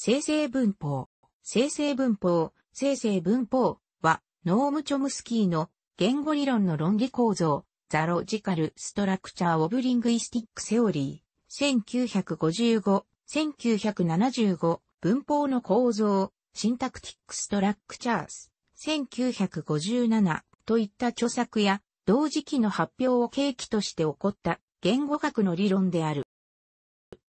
生成文法。生成文法、生成文法は、ノーム・チョムスキーの言語理論の論理構造、ザロジカル・ストラクチャー・オブ・リングイスティック・セオリー、1955、1975、文法の構造、シンタクティック・ストラクチャース、1957といった著作や、同時期の発表を契機として起こった言語学の理論である。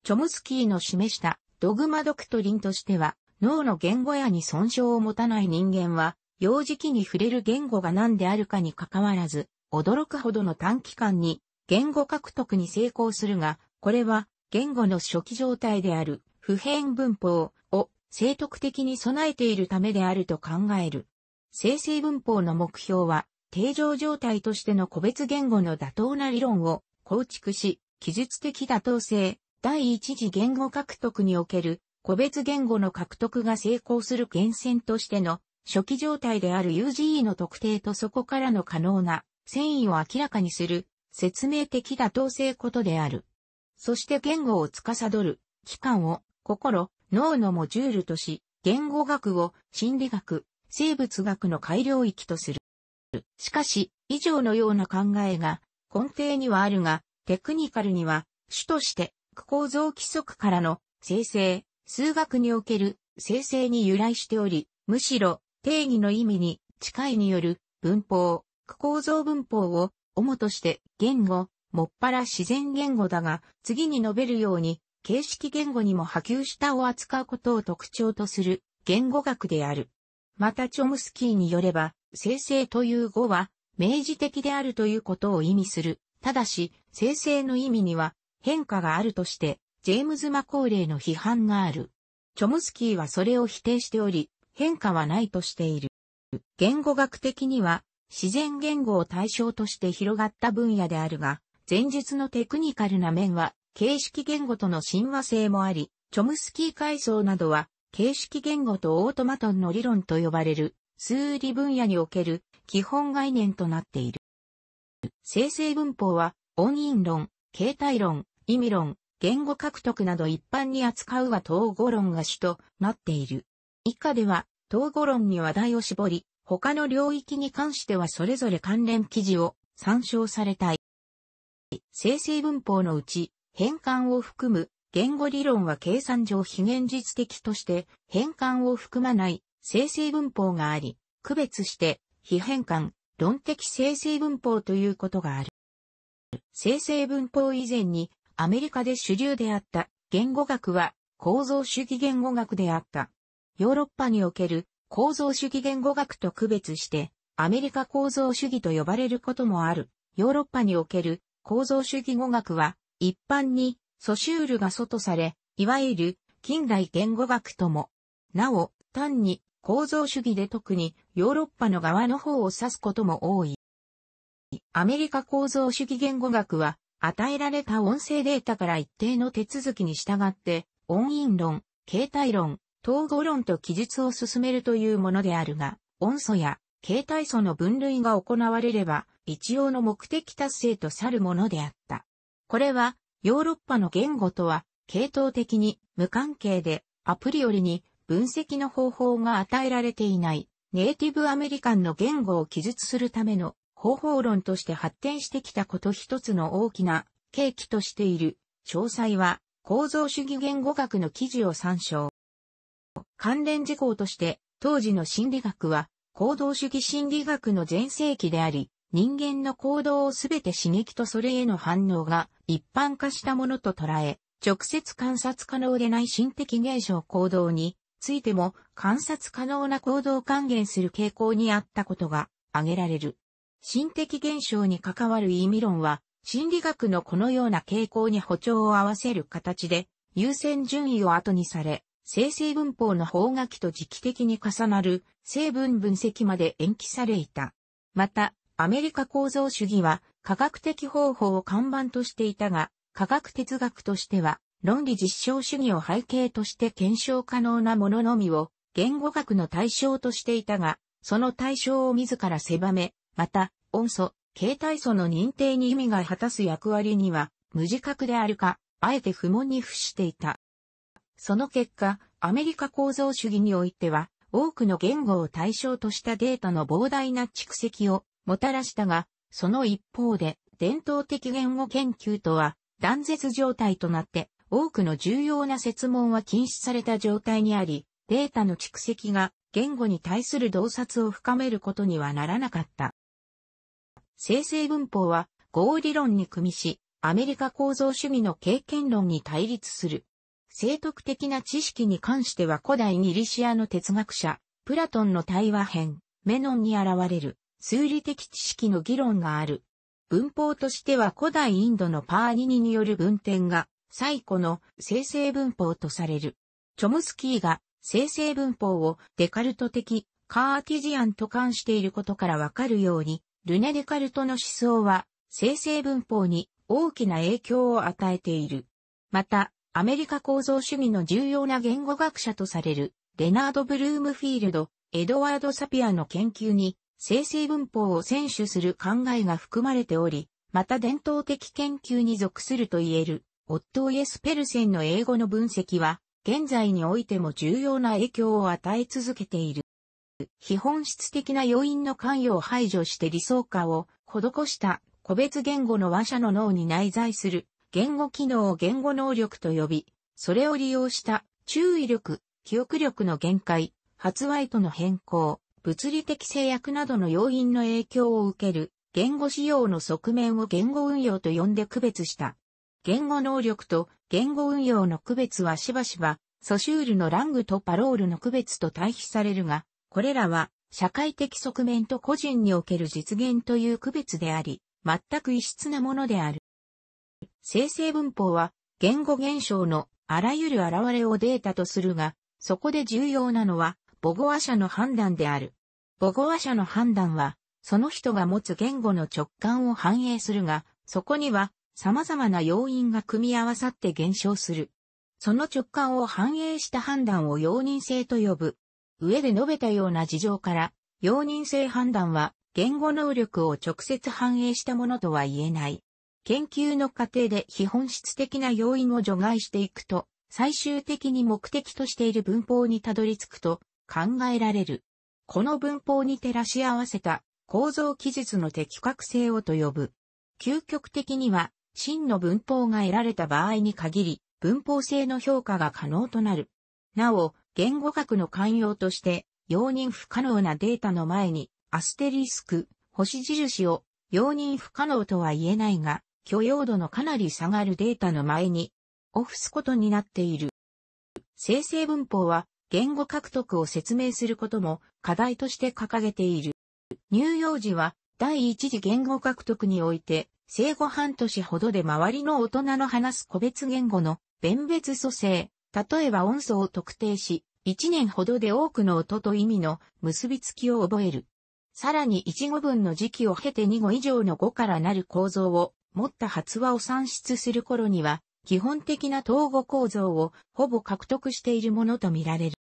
チョムスキーの示したドグマドクトリンとしては、脳の言語やに損傷を持たない人間は、幼児期に触れる言語が何であるかに関わらず、驚くほどの短期間に言語獲得に成功するが、これは言語の初期状態である普遍文法を正徳的に備えているためであると考える。生成文法の目標は、定常状態としての個別言語の妥当な理論を構築し、記述的妥当性、第一次言語獲得における個別言語の獲得が成功する源泉としての初期状態である UGE の特定とそこからの可能な繊維を明らかにする説明的妥当性ことである。そして言語を司る機関を心、脳のモジュールとし、言語学を心理学、生物学の改良域とする。しかし、以上のような考えが根底にはあるが、テクニカルには主として構造規則からの生成、数学における生成に由来しており、むしろ定義の意味に近いによる文法、構造文法を主として言語、もっぱら自然言語だが、次に述べるように、形式言語にも波及したを扱うことを特徴とする言語学である。またチョムスキーによれば、生成という語は、明示的であるということを意味する。ただし、生成の意味には、変化があるとして、ジェームズ・マコーレーの批判がある。チョムスキーはそれを否定しており、変化はないとしている。言語学的には、自然言語を対象として広がった分野であるが、前述のテクニカルな面は、形式言語との親和性もあり、チョムスキー階層などは、形式言語とオートマトンの理論と呼ばれる、数理分野における基本概念となっている。生成文法は、音韻論、形態論、意味論、言語獲得など一般に扱うは統合論が主となっている。以下では、統合論に話題を絞り、他の領域に関してはそれぞれ関連記事を参照されたい。生成文法のうち、変換を含む言語理論は計算上非現実的として変換を含まない生成文法があり、区別して非変換、論的生成文法ということがある。生成文法以前にアメリカで主流であった言語学は構造主義言語学であった。ヨーロッパにおける構造主義言語学と区別してアメリカ構造主義と呼ばれることもある。ヨーロッパにおける構造主義語学は一般にソシュールが外され、いわゆる近代言語学とも、なお単に構造主義で特にヨーロッパの側の方を指すことも多い。アメリカ構造主義言語学は与えられた音声データから一定の手続きに従って、音韻論、形態論、統合論と記述を進めるというものであるが、音素や形態素の分類が行われれば、一応の目的達成とさるものであった。これは、ヨーロッパの言語とは、系統的に無関係で、アプリよりに分析の方法が与えられていない、ネイティブアメリカンの言語を記述するための方法論として発展してきたこと一つの大きな契機としている。詳細は構造主義言語学の記事を参照。関連事項として当時の心理学は行動主義心理学の全盛期であり、人間の行動をすべて刺激とそれへの反応が一般化したものと捉え、直接観察可能でない心的現象行動についても観察可能な行動を還元する傾向にあったことが挙げられる。心的現象に関わる意味論は、心理学のこのような傾向に歩調を合わせる形で、優先順位を後にされ、生成文法の方書きと時期的に重なる成分分析まで延期されいた。また、アメリカ構造主義は科学的方法を看板としていたが、科学哲学としては論理実証主義を背景として検証可能なもののみを言語学の対象としていたが、その対象を自ら狭め、また、音素、形態素の認定に意味が果たす役割には、無自覚であるか、あえて不問に付していた。その結果、アメリカ構造主義においては、多くの言語を対象としたデータの膨大な蓄積をもたらしたが、その一方で、伝統的言語研究とは断絶状態となって、多くの重要な説問は禁止された状態にあり、データの蓄積が言語に対する洞察を深めることにはならなかった。生成文法は合理論に組みし、アメリカ構造主義の経験論に対立する。生徳的な知識に関しては古代ギリシアの哲学者、プラトンの対話編、メノンに現れる、数理的知識の議論がある。文法としては古代インドのパーニニによる文典が、最古の生成文法とされる。チョムスキーが生成文法をデカルト的、カーティジアンと関していることからわかるように、ルネ・デカルトの思想は、生成文法に大きな影響を与えている。また、アメリカ構造主義の重要な言語学者とされる、レナード・ブルームフィールド、エドワード・サピアの研究に、生成文法を選手する考えが含まれており、また伝統的研究に属すると言える、オットー・イエス・ペルセンの英語の分析は、現在においても重要な影響を与え続けている。非本質的な要因の関与を排除して理想化を施した個別言語の話者の脳に内在する言語機能を言語能力と呼び、それを利用した注意力、記憶力の限界、発話との変更、物理的制約などの要因の影響を受ける言語使用の側面を言語運用と呼んで区別した。言語能力と言語運用の区別はしばしば、ソシュールのラングとパロールの区別と対比されるが、これらは社会的側面と個人における実現という区別であり、全く異質なものである。生成文法は言語現象のあらゆる現れをデータとするが、そこで重要なのは母語話者の判断である。母語話者の判断は、その人が持つ言語の直感を反映するが、そこには様々な要因が組み合わさって減少する。その直感を反映した判断を容認性と呼ぶ。上で述べたような事情から、容認性判断は言語能力を直接反映したものとは言えない。研究の過程で非本質的な要因を除外していくと、最終的に目的としている文法にたどり着くと考えられる。この文法に照らし合わせた構造記述の的確性をと呼ぶ。究極的には、真の文法が得られた場合に限り、文法性の評価が可能となる。なお、言語学の寛容として、容認不可能なデータの前に、アステリスク、星印を、容認不可能とは言えないが、許容度のかなり下がるデータの前に、オフすことになっている。生成文法は、言語獲得を説明することも課題として掲げている。乳幼児は第一次言語獲得において生後半年ほどで周りの大人の話す個別言語の弁別蘇生、例えば音素を特定し、一年ほどで多くの音と意味の結びつきを覚える。さらに一語分の時期を経て二語以上の語からなる構造を持った発話を算出する頃には、基本的な統語構造をほぼ獲得しているものとみられる。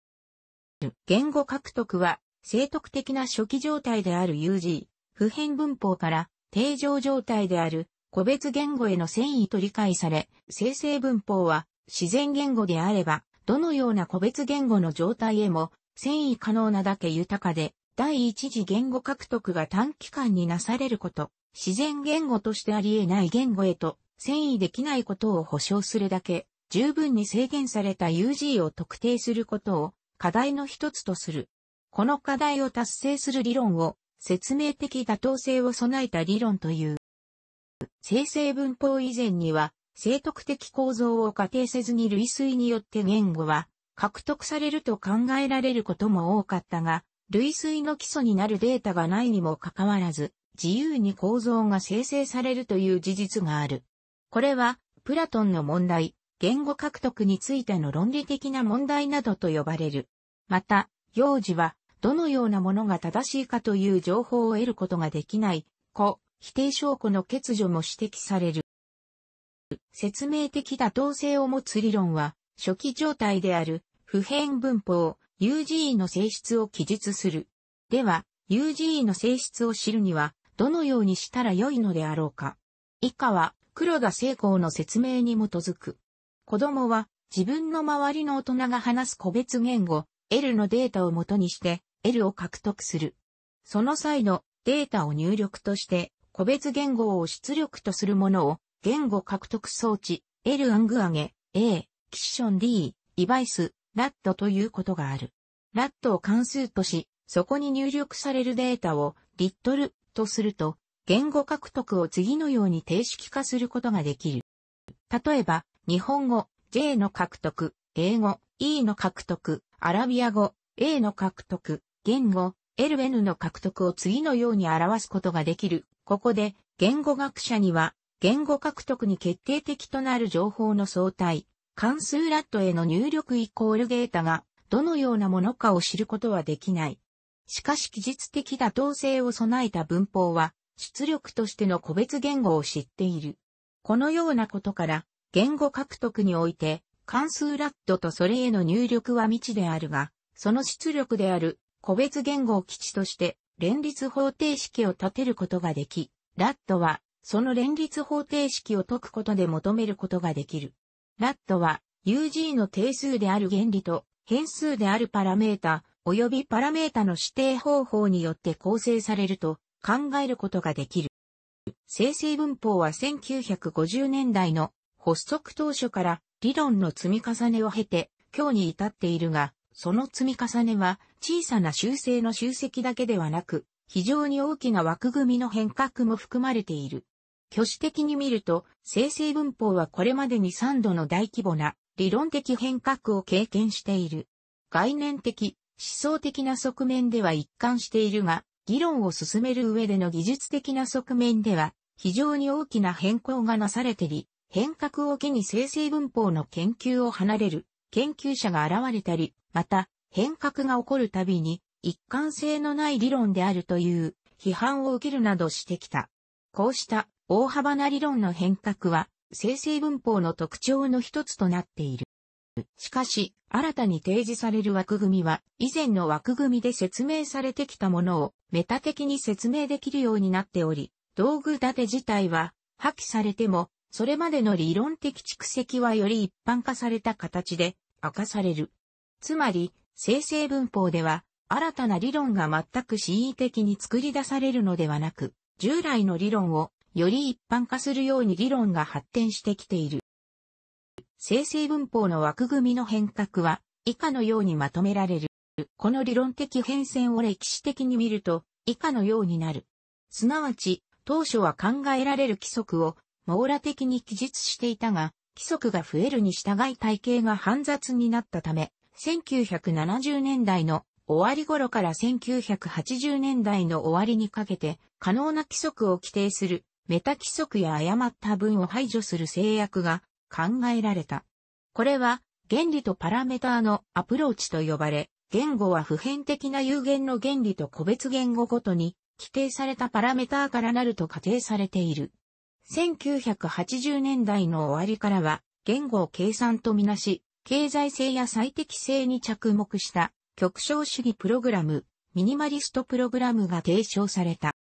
言語獲得は、正徳的な初期状態である UG、普遍文法から定常状態である個別言語への遷移と理解され、生成文法は自然言語であればどのような個別言語の状態へも、遷移可能なだけ豊かで、第一次言語獲得が短期間になされること、自然言語としてあり得ない言語へと遷移できないことを保証するだけ、十分に制限された UG を特定することを課題の一つとする。この課題を達成する理論を説明的妥当性を備えた理論という。生成文法以前には生徳的構造を仮定せずに類推によって言語は獲得されると考えられることも多かったが、類推の基礎になるデータがないにもかかわらず、自由に構造が生成されるという事実がある。これは、プラトンの問題、言語獲得についての論理的な問題などと呼ばれる。また、幼児は、どのようなものが正しいかという情報を得ることができない、子、否定証拠の欠如も指摘される。説明的妥当性を持つ理論は、初期状態である普遍文法 UGE の性質を記述する。では、UGE の性質を知るには、どのようにしたらよいのであろうか。以下は、黒田成功の説明に基づく。子供は、自分の周りの大人が話す個別言語、L のデータを元にして、L を獲得する。その際のデータを入力として、個別言語を出力とするものを言語獲得装置、L アングアゲ、A、キッション D、イバイス、ラットということがある。ラットを関数とし、そこに入力されるデータをリットルとすると、言語獲得を次のように定式化することができる。例えば、日本語、J の獲得、英語、E の獲得、アラビア語、A の獲得、言語、LN の獲得を次のように表すことができる。ここで、言語学者には、言語獲得に決定的となる情報の相対、関数ラットへの入力イコールデータがどのようなものかを知ることはできない。しかし記述的妥当性を備えた文法は出力としての個別言語を知っている。このようなことから言語獲得において関数ラットとそれへの入力は未知であるが、その出力である個別言語を基地として連立方程式を立てることができ、ラットはその連立方程式を解くことで求めることができる。ラットは、UG の定数である原理と、変数であるパラメータ、及びパラメータの指定方法によって構成されると考えることができる。生成文法は1950年代の発足当初から理論の積み重ねを経て今日に至っているが、その積み重ねは小さな修正の集積だけではなく、非常に大きな枠組みの変革も含まれている。挙手的に見ると、生成文法はこれまでに3度の大規模な理論的変革を経験している。概念的、思想的な側面では一貫しているが、議論を進める上での技術的な側面では、非常に大きな変更がなされてり、変革を機に生成文法の研究を離れる研究者が現れたり、また変革が起こるたびに一貫性のない理論であるという批判を受けるなどしてきた。こうした大幅な理論の変革は、生成文法の特徴の一つとなっている。しかし、新たに提示される枠組みは、以前の枠組みで説明されてきたものを、メタ的に説明できるようになっており、道具立て自体は、破棄されても、それまでの理論的蓄積はより一般化された形で、明かされる。つまり、生成文法では、新たな理論が全く恣意的に作り出されるのではなく、従来の理論をより一般化するように議論が発展してきている。生成文法の枠組みの変革は以下のようにまとめられる。この理論的変遷を歴史的に見ると以下のようになる。すなわち、当初は考えられる規則を網羅的に記述していたが、規則が増えるに従い体系が煩雑になったため、1970年代の終わり頃から1980年代の終わりにかけて可能な規則を規定するメタ規則や誤った文を排除する制約が考えられた。これは原理とパラメータのアプローチと呼ばれ、言語は普遍的な有限の原理と個別言語ごとに規定されたパラメータからなると仮定されている。1980年代の終わりからは言語を計算とみなし、経済性や最適性に着目した極小主義プログラム、ミニマリストプログラムが提唱された。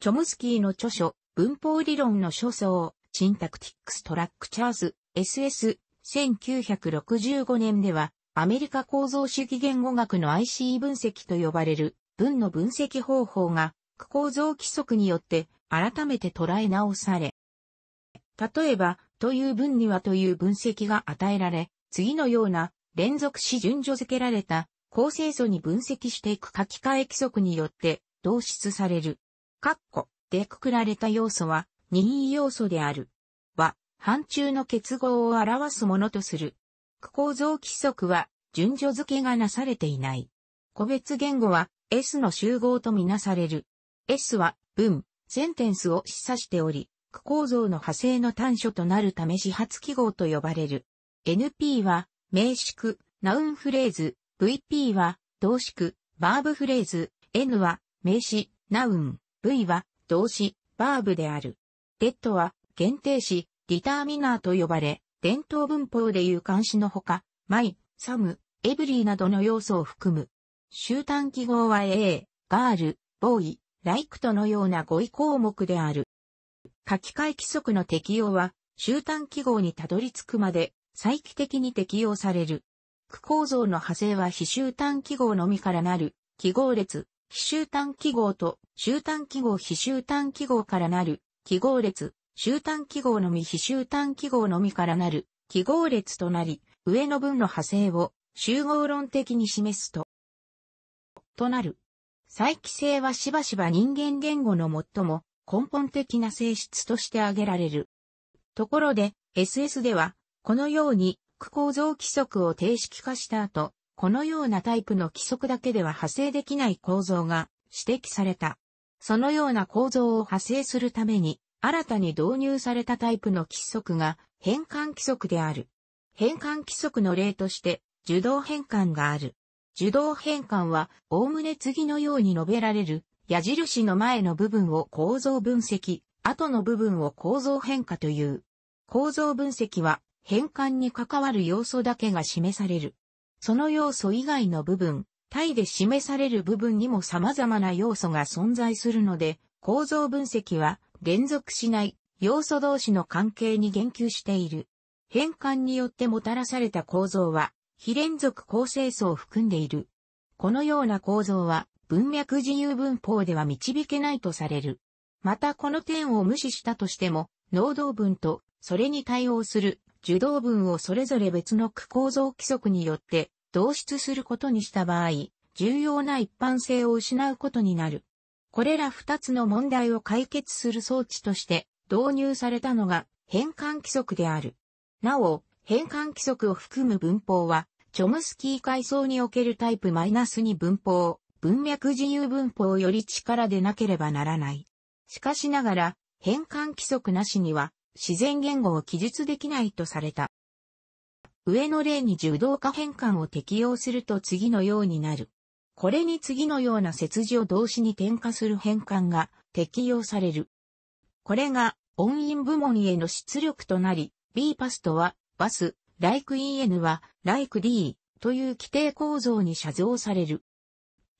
チョムスキーの著書、文法理論の書層、チンタクティックストラックチャーズ、SS、1965年では、アメリカ構造主義言語学の IC 分析と呼ばれる、文の分析方法が、区構造規則によって、改めて捉え直され。例えば、という文にはという分析が与えられ、次のような、連続し順序付けられた、構成素に分析していく書き換え規則によって、導出される。でくくられた要素は任意要素である。は、範疇の結合を表すものとする。区構造規則は順序付けがなされていない。個別言語は S の集合とみなされる。S は文、センテンスを示唆しており、区構造の派生の端緒となるため始発記号と呼ばれる。NP は名詞句、ナウンフレーズ、VP は動詞句、バーブフレーズ、N は名詞、ナウン、V は動詞、バーブである。デッドは、限定詞、ディターミナーと呼ばれ、伝統文法でいう監視のほか、マイ、サム、エブリーなどの要素を含む。終端記号は A、ガール、ボーイ、ライクとのような語彙項目である。書き換え規則の適用は、終端記号にたどり着くまで、再帰的に適用される。区構造の派生は非終端記号のみからなる、記号列、非集単記号と、集単記号非集単記号からなる、記号列、集単記号のみ非集単記号のみからなる、記号列となり、上の文の派生を、集合論的に示すと、となる。再帰性はしばしば人間言語の最も根本的な性質として挙げられる。ところで、SS では、このように、区構造規則を定式化した後、このようなタイプの規則だけでは派生できない構造が指摘された。そのような構造を派生するために、新たに導入されたタイプの規則が変換規則である。変換規則の例として、受動変換がある。受動変換は、おおむね次のように述べられる、矢印の前の部分を構造分析、後の部分を構造変化という。構造分析は、変換に関わる要素だけが示される。その要素以外の部分、体で示される部分にも様々な要素が存在するので、構造分析は連続しない要素同士の関係に言及している。変換によってもたらされた構造は、非連続構成素を含んでいる。このような構造は、文脈自由文法では導けないとされる。またこの点を無視したとしても、能動文とそれに対応する受動文をそれぞれ別の区構造規則によって導出することにした場合、重要な一般性を失うことになる。これら二つの問題を解決する装置として導入されたのが変換規則である。なお、変換規則を含む文法は、チョムスキー階層におけるタイプ -2 文法、文脈自由文法より力でなければならない。しかしながら、変換規則なしには、自然言語を記述できないとされた。上の例に受動化変換を適用すると次のようになる。これに次のような切字を動詞に転化する変換が適用される。これが音韻部門への出力となり、b パスとはバス、like en は like d という規定構造に写像される。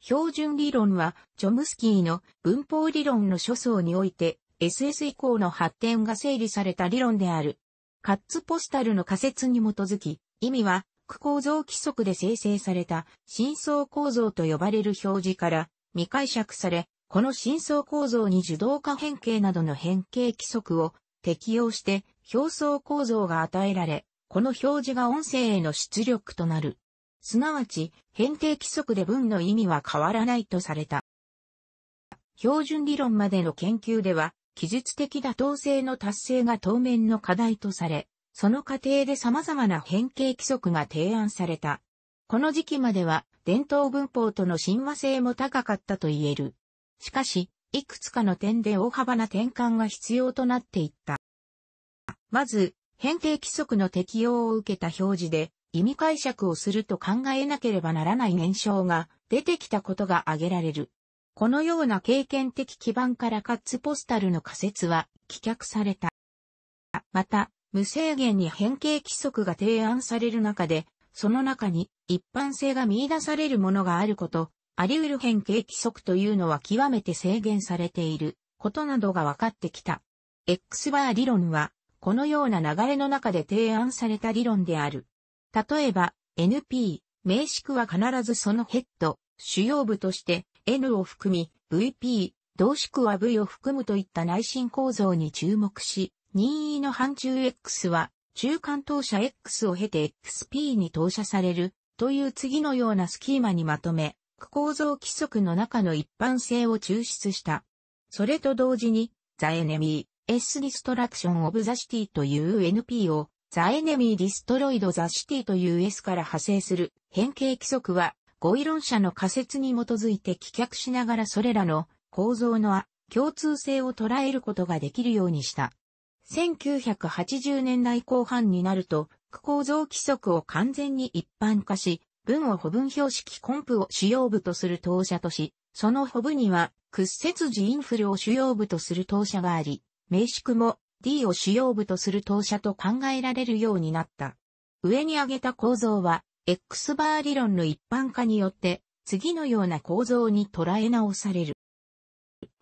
標準理論は、チョムスキーの文法理論の諸層において、SS 以降の発展が整理された理論である。カッツポスタルの仮説に基づき、意味は、区構造規則で生成された深層構造と呼ばれる表示から未解釈され、この深層構造に受動化変形などの変形規則を適用して表層構造が与えられ、この表示が音声への出力となる。すなわち、変形規則で文の意味は変わらないとされた。標準理論までの研究では、技術的妥当性の達成が当面の課題とされ、その過程で様々な変形規則が提案された。この時期までは伝統文法との親和性も高かったと言える。しかし、いくつかの点で大幅な転換が必要となっていった。まず、変形規則の適用を受けた表示で意味解釈をすると考えなければならない現象が出てきたことが挙げられる。このような経験的基盤からカッツポスタルの仮説は棄却された。また、無制限に変形規則が提案される中で、その中に一般性が見出されるものがあること、あり得る変形規則というのは極めて制限されていることなどが分かってきた。X バー理論は、このような流れの中で提案された理論である。例えば、NP、名詞区は必ずそのヘッド、主要部として N を含み、VP、同しくは V を含むといった内心構造に注目し、任意の範疇 X は、中間投射 X を経て XP に投射される、という次のようなスキーマにまとめ、区構造規則の中の一般性を抽出した。それと同時に、ザエネミー、S ディストラクションオブザシティという NP を、ザエネミーディストロイドザシティという S から派生する変形規則は、語彙論者の仮説に基づいて棄却しながらそれらの構造の共通性を捉えることができるようにした。1980年代後半になると、句構造規則を完全に一般化し、文を補文標識コンプを主要部とする当社とし、その補部には屈折時インフルを主要部とする当社があり、名宿も D を主要部とする当社と考えられるようになった。上に挙げた構造は、X バー理論の一般化によって、次のような構造に捉え直される。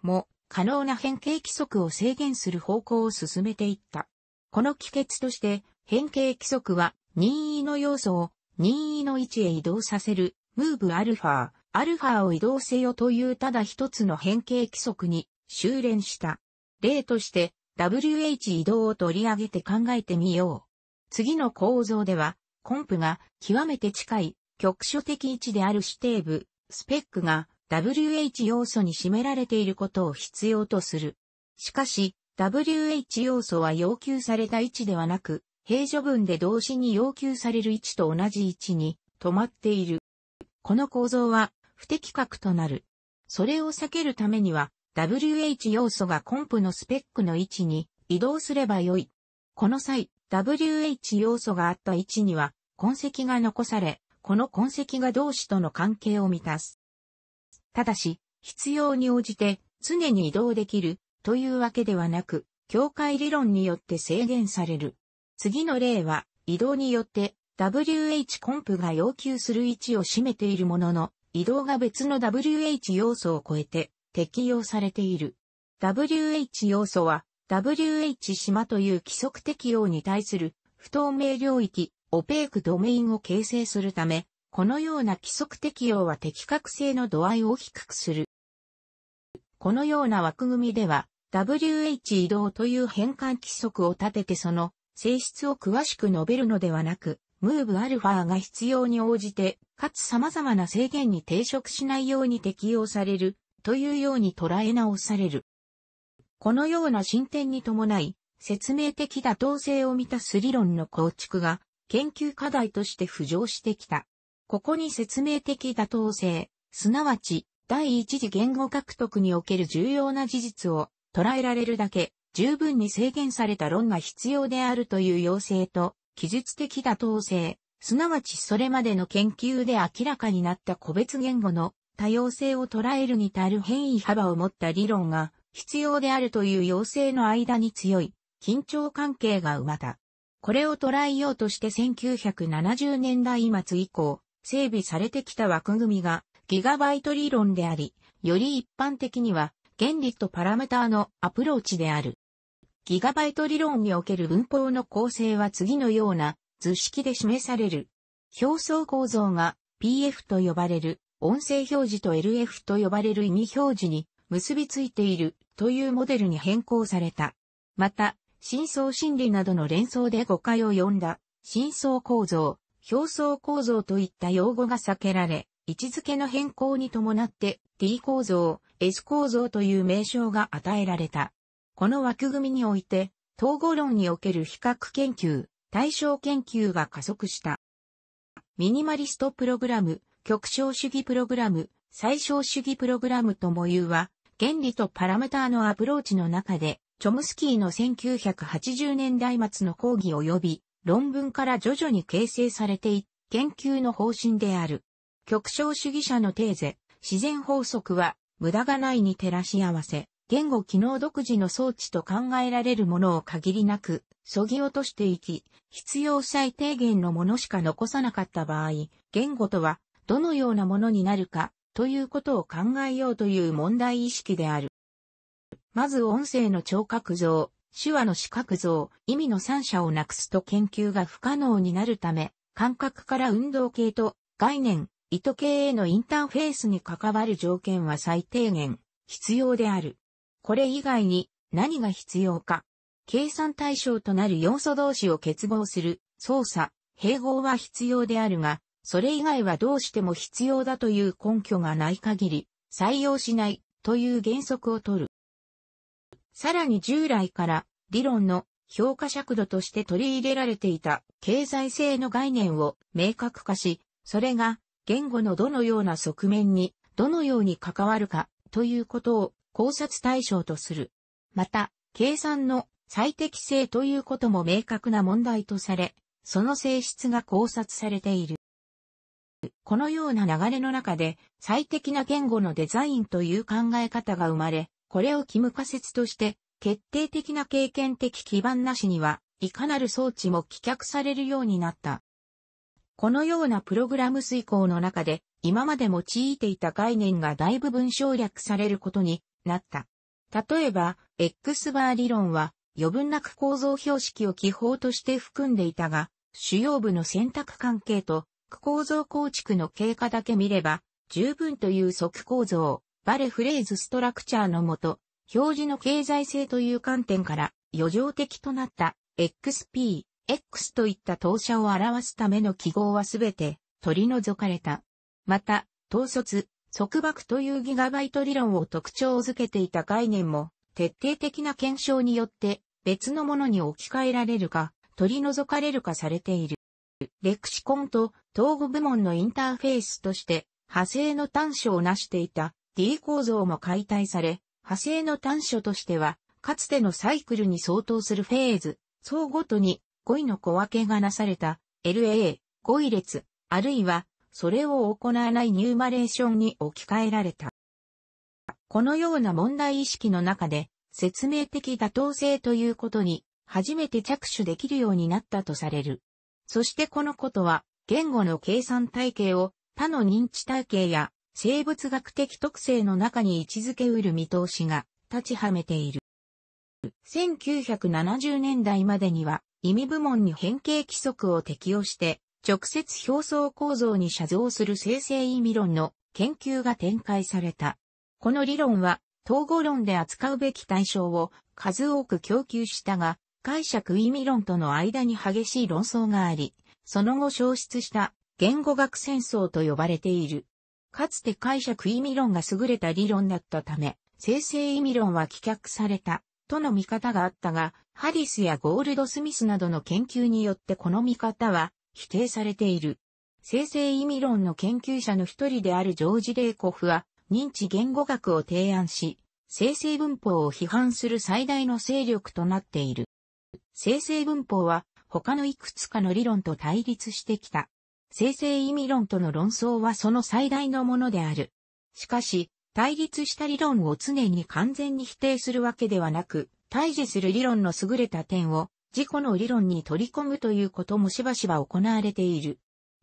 も、可能な変形規則を制限する方向を進めていった。この帰結として、変形規則は、任意の要素を任意の位置へ移動させる、ムーブアルファ、アルファを移動せよというただ一つの変形規則に修練した。例として、WH 移動を取り上げて考えてみよう。次の構造では、コンプが極めて近い局所的位置である指定部、スペックが WH 要素に占められていることを必要とする。しかし、WH 要素は要求された位置ではなく、平序分で動詞に要求される位置と同じ位置に止まっている。この構造は不適格となる。それを避けるためには、WH 要素がコンプのスペックの位置に移動すればよい。この際、WH 要素があった位置には痕跡が残され、この痕跡が同士との関係を満たす。ただし、必要に応じて常に移動できるというわけではなく、境界理論によって制限される。次の例は、移動によって WH コンプが要求する位置を占めているものの、移動が別の WH 要素を超えて適用されている。WH 要素は WH 島という規則適用に対する不透明領域、オペークドメインを形成するため、このような規則適用は適格性の度合いを低くする。このような枠組みでは、WH 移動という変換規則を立ててその性質を詳しく述べるのではなく、ムーブアルファが必要に応じて、かつ様々な制限に抵触しないように適用されるというように捉え直される。このような進展に伴い、説明的妥当性を満たす理論の構築が研究課題として浮上してきた。ここに説明的妥当性、すなわち第一次言語獲得における重要な事実を捉えられるだけ十分に制限された論が必要であるという要請と、記述的妥当性、すなわちそれまでの研究で明らかになった個別言語の多様性を捉えるに足る変異幅を持った理論が必要であるという要請の間に強い緊張関係が生まれた。これを捉えようとして1970年代末以降、整備されてきた枠組みがギガバイト理論であり、より一般的には原理とパラメーターのアプローチである。ギガバイト理論における文法の構成は次のような図式で示される。表層構造が PF と呼ばれる、音声表示と LF と呼ばれる意味表示に結びついているというモデルに変更された。また、深層心理などの連想で誤解を呼んだ、深層構造、表層構造といった用語が避けられ、位置づけの変更に伴って T 構造、S 構造という名称が与えられた。この枠組みにおいて、統合論における比較研究、対象研究が加速した。ミニマリストプログラム、極小主義プログラム、最小主義プログラムとも言うは、原理とパラメーターのアプローチの中で、チョムスキーの1980年代末の講義及び論文から徐々に形成されてい、研究の方針である。極小主義者のテーゼ、自然法則は無駄がないに照らし合わせ、言語機能独自の装置と考えられるものを限りなく、削ぎ落としていき、必要最低限のものしか残さなかった場合、言語とはどのようなものになるかということを考えようという問題意識である。まず音声の聴覚像、手話の視覚像、意味の三者をなくすと研究が不可能になるため、感覚から運動系と概念、意図系へのインターフェースに関わる条件は最低限必要である。これ以外に何が必要か。計算対象となる要素同士を結合する操作、併合は必要であるが、それ以外はどうしても必要だという根拠がない限り、採用しないという原則を取る。さらに従来から理論の評価尺度として取り入れられていた経済性の概念を明確化し、それが言語のどのような側面にどのように関わるかということを考察対象とする。また、計算の最適性ということも明確な問題とされ、その性質が考察されている。このような流れの中で最適な言語のデザインという考え方が生まれ、これを義務仮説として、決定的な経験的基盤なしには、いかなる装置も棄却されるようになった。このようなプログラム遂行の中で、今まで用いていた概念が大部分省略されることになった。例えば、X バー理論は、余分なく構造標識を記法として含んでいたが、主要部の選択関係と区構造構築の経過だけ見れば、十分という即構造、バレフレーズストラクチャーのもと、表示の経済性という観点から、余剰的となった XP、X といった投射を表すための記号はすべて取り除かれた。また、統率、束縛というギガバイト理論を特徴づけていた概念も、徹底的な検証によって別のものに置き換えられるか、取り除かれるかされている。レクシコンと統合部門のインターフェースとして派生の端緒を成していた D 構造も解体され、派生の端緒としては、かつてのサイクルに相当するフェーズ、層ごとに5位の小分けがなされた LA、5位列、あるいはそれを行わないニューマレーションに置き換えられた。このような問題意識の中で、説明的妥当性ということに初めて着手できるようになったとされる。そしてこのことは、言語の計算体系を他の認知体系や生物学的特性の中に位置づけうる見通しが立ちはめている。1970年代までには意味部門に変形規則を適用して直接表層構造に写像する生成意味論の研究が展開された。この理論は統合論で扱うべき対象を数多く供給したが解釈意味論との間に激しい論争があり、その後消失した言語学戦争と呼ばれている。かつて解釈意味論が優れた理論だったため、生成意味論は棄却された、との見方があったが、ハリスやゴールドスミスなどの研究によってこの見方は否定されている。生成意味論の研究者の一人であるジョージ・レイコフは、認知言語学を提案し、生成文法を批判する最大の勢力となっている。生成文法は他のいくつかの理論と対立してきた。生成意味論との論争はその最大のものである。しかし、対立した理論を常に完全に否定するわけではなく、対峙する理論の優れた点を自己の理論に取り込むということもしばしば行われている。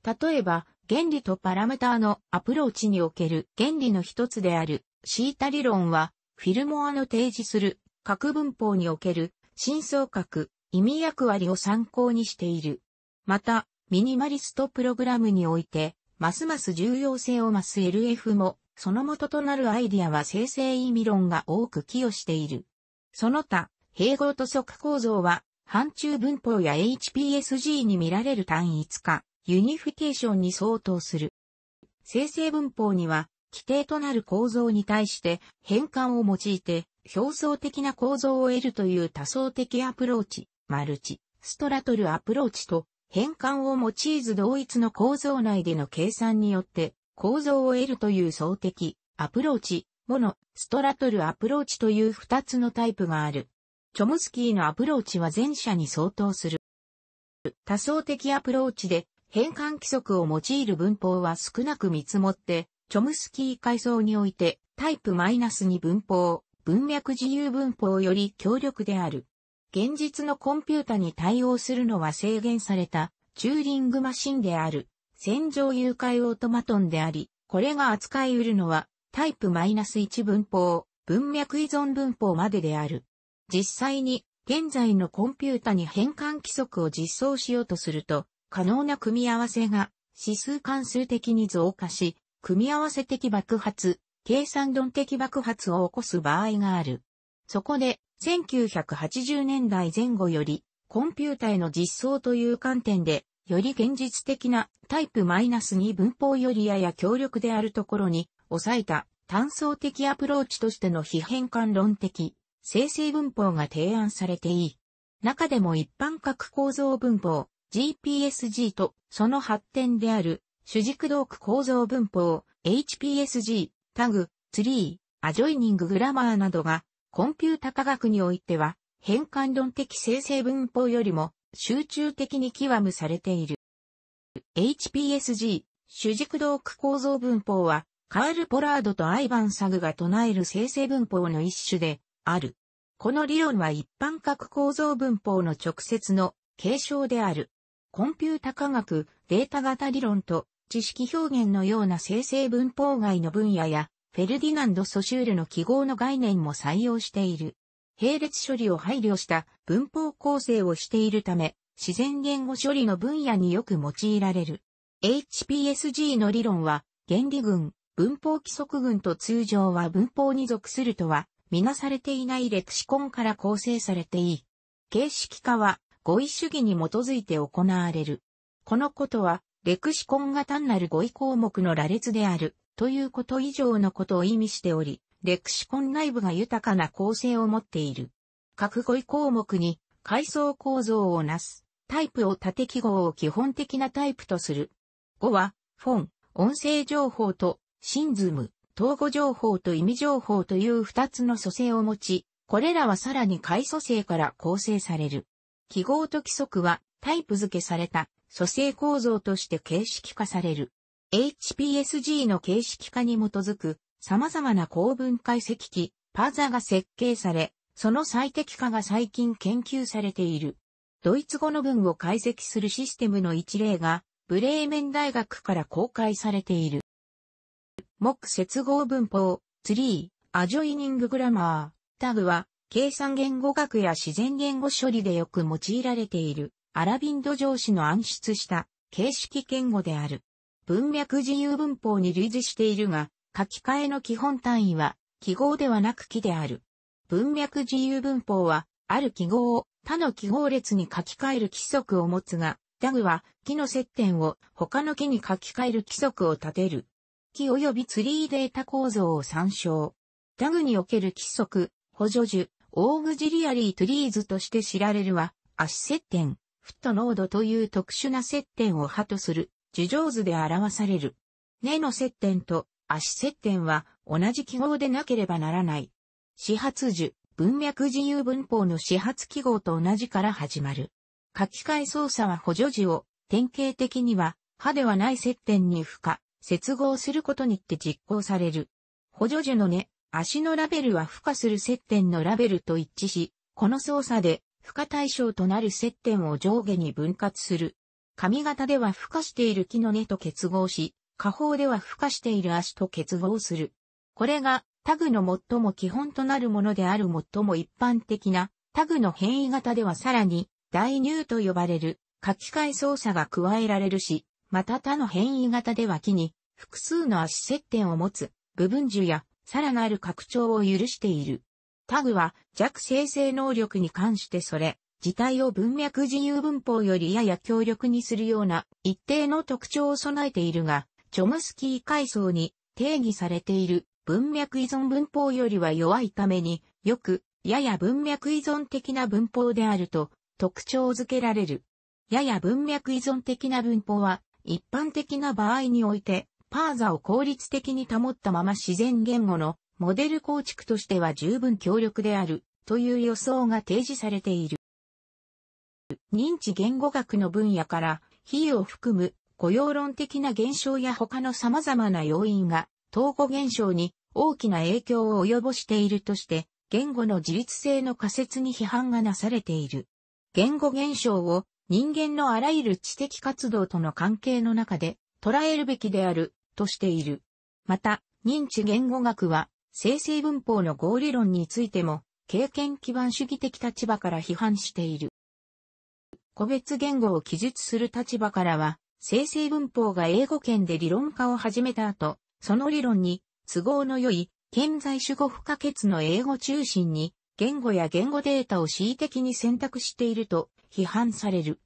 例えば、原理とパラメーターのアプローチにおける原理の一つである、シータ理論は、フィルモアの提示する、核文法における真相格、意味役割を参考にしている。また、ミニマリストプログラムにおいて、ますます重要性を増す LF も、その元となるアイディアは生成意味論が多く寄与している。その他、併合と即構造は、範疇文法や HPSG に見られる単一化、ユニフィケーションに相当する。生成文法には、規定となる構造に対して変換を用いて表層的な構造を得るという多層的アプローチ、マルチ、ストラトルアプローチと変換を用いず同一の構造内での計算によって構造を得るという層的アプローチ、モノ、ストラトルアプローチという二つのタイプがある。チョムスキーのアプローチは前者に相当する。多層的アプローチで変換規則を用いる文法は少なく見積もって、チョムスキー階層においてタイプマイナス -2 文法、文脈自由文法より強力である。現実のコンピュータに対応するのは制限されたチューリングマシンである、戦場誘拐オートマトンであり、これが扱い得るのはタイプ -1 文法、文脈依存文法までである。実際に現在のコンピュータに変換規則を実装しようとすると、可能な組み合わせが指数関数的に増加し、組み合わせ的爆発、計算論的爆発を起こす場合がある。そこで、1980年代前後より、コンピュータへの実装という観点で、より現実的なタイプ -2 文法よりやや強力であるところに、抑えた単層的アプローチとしての非変換論的、生成文法が提案されていい。中でも一般核構造文法、GPSG とその発展である主軸同区構造文法、HPSG タグ、ツリー、アジョイニンググラマーなどが、コンピュータ科学においては、変換論的生成文法よりも、集中的に極むされている。HPSG、主軸動区構造文法は、カール・ポラードとアイバン・サグが唱える生成文法の一種で、ある。この理論は一般核構造文法の直接の継承である。コンピュータ科学、データ型理論と知識表現のような生成文法外の分野や、フェルディナンド・ソシュールの記号の概念も採用している。並列処理を配慮した文法構成をしているため、自然言語処理の分野によく用いられる。HPSG の理論は、原理群、文法規則群と通常は文法に属するとは、みなされていないレクシコンから構成されていい。形式化は、語彙主義に基づいて行われる。このことは、レクシコンが単なる語彙項目の羅列である、ということ以上のことを意味しており、レクシコン内部が豊かな構成を持っている。各語彙項目に階層構造をなす、タイプを縦記号を基本的なタイプとする。語は、フォン、音声情報と、シンズム、統語情報と意味情報という二つの組成を持ち、これらはさらに階組成から構成される。記号と規則はタイプ付けされた組成構造として形式化される。HPSG の形式化に基づく様々な高分解析器、パザが設計され、その最適化が最近研究されている。ドイツ語の文を解析するシステムの一例が、ブレーメン大学から公開されている。木接合文法、ツリー、アジョイニンググラマー、タグは、計算言語学や自然言語処理でよく用いられている。アラビンド上司の暗出した形式言語である。文脈自由文法に類似しているが、書き換えの基本単位は記号ではなく記である。文脈自由文法は、ある記号を他の記号列に書き換える規則を持つが、ダグは木の接点を他の木に書き換える規則を立てる。木及びツリーデータ構造を参照。ダグにおける規則、補助樹、オーグジリアリートリーズとして知られるは、足接点、フット濃度という特殊な接点を波とする、樹上図で表される。根の接点と足接点は同じ記号でなければならない。始発樹、文脈自由文法の始発記号と同じから始まる。書き換え操作は補助字を、典型的には、歯ではない接点に負荷、接合することにって実行される。補助樹の根、足のラベルは付加する接点のラベルと一致し、この操作で付加対象となる接点を上下に分割する。髪型では付加している木の根と結合し、下方では付加している足と結合する。これがタグの最も基本となるものである最も一般的なタグの変異型ではさらに代入と呼ばれる書き換え操作が加えられるし、また他の変異型では木に複数の足接点を持つ部分樹やさらなる拡張を許している。タグは弱生成能力に関してそれ、自体を文脈自由文法よりやや強力にするような一定の特徴を備えているが、チョムスキー階層に定義されている文脈依存文法よりは弱いために、よく、やや文脈依存的な文法であると特徴づけられる。やや文脈依存的な文法は、一般的な場合において、パーザを効率的に保ったまま自然言語のモデル構築としては十分強力である、という予想が提示されている。認知言語学の分野から、比喩を含む雇用論的な現象や他の様々な要因が、統合現象に大きな影響を及ぼしているとして、言語の自律性の仮説に批判がなされている。言語現象を人間のあらゆる知的活動との関係の中で捉えるべきであるとしている。また、認知言語学は生成文法の合理論についても、経験基盤主義的立場から批判している。個別言語を記述する立場からは、生成文法が英語圏で理論化を始めた後、その理論に都合の良い健在主語不可欠の英語中心に言語や言語データを恣意的に選択していると批判される。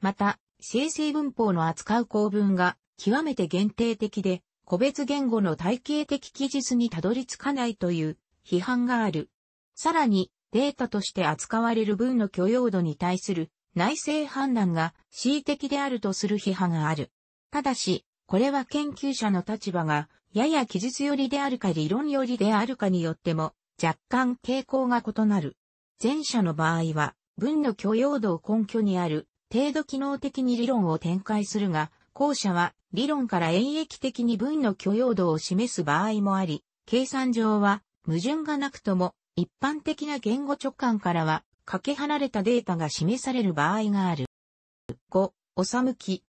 また、生成文法の扱う構文が極めて限定的で個別言語の体系的記述にたどり着かないという批判がある。さらに、データとして扱われる文の許容度に対する内政判断が恣意的であるとする批判がある。ただし、これは研究者の立場が、やや記述寄りであるか理論寄りであるかによっても、若干傾向が異なる。前者の場合は、文の許容度を根拠にある、程度機能的に理論を展開するが、後者は理論から演疫的に分の許容度を示す場合もあり、計算上は矛盾がなくとも一般的な言語直感からはかけ離れたデータが示される場合がある。5、おさむき、